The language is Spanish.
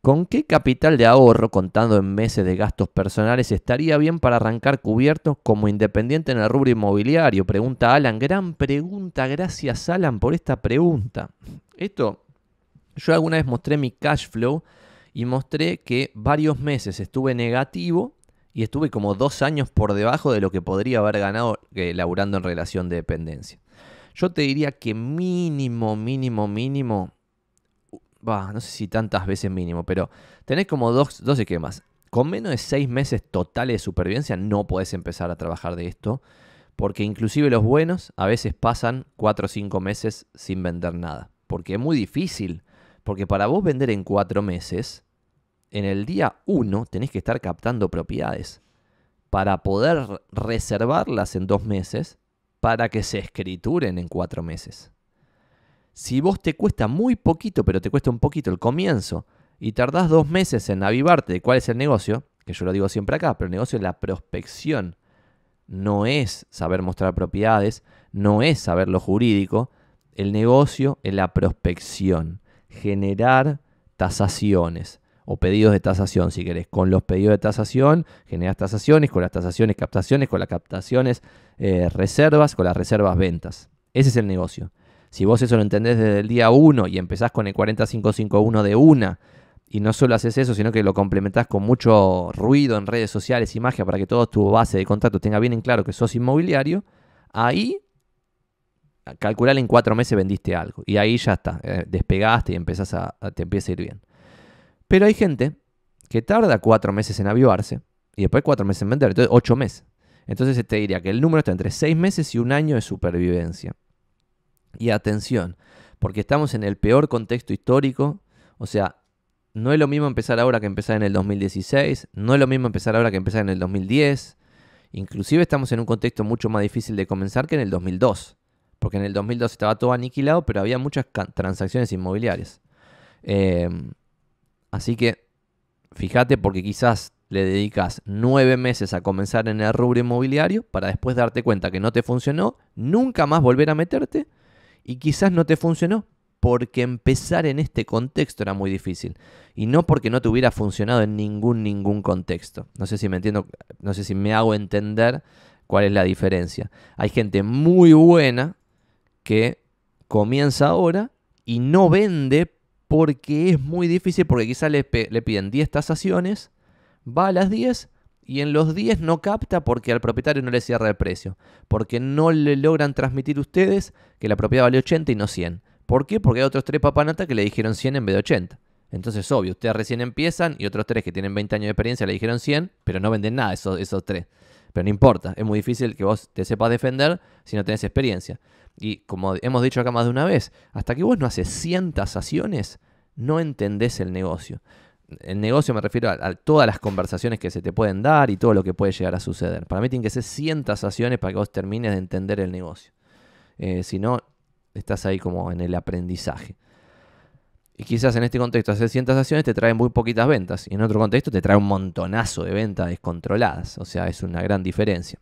¿Con qué capital de ahorro, contando en meses de gastos personales, estaría bien para arrancar cubierto como independiente en el rubro inmobiliario? Pregunta Alan. Gran pregunta. Gracias, Alan, por esta pregunta. Esto, yo alguna vez mostré mi cash flow y mostré que varios meses estuve negativo y estuve como dos años por debajo de lo que podría haber ganado eh, laburando en relación de dependencia. Yo te diría que mínimo, mínimo, mínimo no sé si tantas veces mínimo, pero tenés como dos, dos más. Con menos de seis meses totales de supervivencia no podés empezar a trabajar de esto, porque inclusive los buenos a veces pasan cuatro o cinco meses sin vender nada, porque es muy difícil, porque para vos vender en cuatro meses, en el día uno tenés que estar captando propiedades para poder reservarlas en dos meses para que se escrituren en cuatro meses. Si vos te cuesta muy poquito, pero te cuesta un poquito el comienzo, y tardás dos meses en avivarte de cuál es el negocio, que yo lo digo siempre acá, pero el negocio es la prospección. No es saber mostrar propiedades, no es saber lo jurídico. El negocio es la prospección, generar tasaciones o pedidos de tasación, si querés. Con los pedidos de tasación generas tasaciones, con las tasaciones captaciones, con las captaciones eh, reservas, con las reservas ventas. Ese es el negocio. Si vos eso lo entendés desde el día 1 y empezás con el 45.5.1 de una, y no solo haces eso, sino que lo complementás con mucho ruido en redes sociales y magia para que toda tu base de contacto tenga bien en claro que sos inmobiliario, ahí calcular en cuatro meses vendiste algo. Y ahí ya está, eh, despegaste y empezás a, te empieza a ir bien. Pero hay gente que tarda cuatro meses en avivarse y después cuatro meses en vender, entonces ocho meses. Entonces te diría que el número está entre seis meses y un año de supervivencia. Y atención, porque estamos en el peor contexto histórico, o sea, no es lo mismo empezar ahora que empezar en el 2016, no es lo mismo empezar ahora que empezar en el 2010, inclusive estamos en un contexto mucho más difícil de comenzar que en el 2002, porque en el 2002 estaba todo aniquilado, pero había muchas transacciones inmobiliarias. Em, así que, fíjate, porque quizás le dedicas nueve meses a comenzar en el rubro inmobiliario para después darte cuenta que no te funcionó, nunca más volver a meterte y quizás no te funcionó porque empezar en este contexto era muy difícil. Y no porque no te hubiera funcionado en ningún, ningún contexto. No sé si me entiendo, no sé si me hago entender cuál es la diferencia. Hay gente muy buena que comienza ahora y no vende porque es muy difícil, porque quizás le, le piden 10 tasaciones, va a las 10, y en los 10 no capta porque al propietario no le cierra el precio, porque no le logran transmitir ustedes que la propiedad vale 80 y no 100. ¿Por qué? Porque hay otros tres papanatas que le dijeron 100 en vez de 80. Entonces, obvio, ustedes recién empiezan y otros tres que tienen 20 años de experiencia le dijeron 100, pero no venden nada esos, esos tres. Pero no importa, es muy difícil que vos te sepas defender si no tenés experiencia. Y como hemos dicho acá más de una vez, hasta que vos no haces 100 acciones, no entendés el negocio. El negocio me refiero a, todas las conversaciones que se te pueden dar y todo lo que puede llegar a suceder. Para mí tienen que ser 100 acciones para que vos termines de entender el negocio. Eh, si no, estás ahí como en el aprendizaje. Y quizás en este contexto hacer 100 acciones te traen muy poquitas ventas. Y en otro contexto te trae un montonazo de ventas descontroladas. O sea, es una gran diferencia.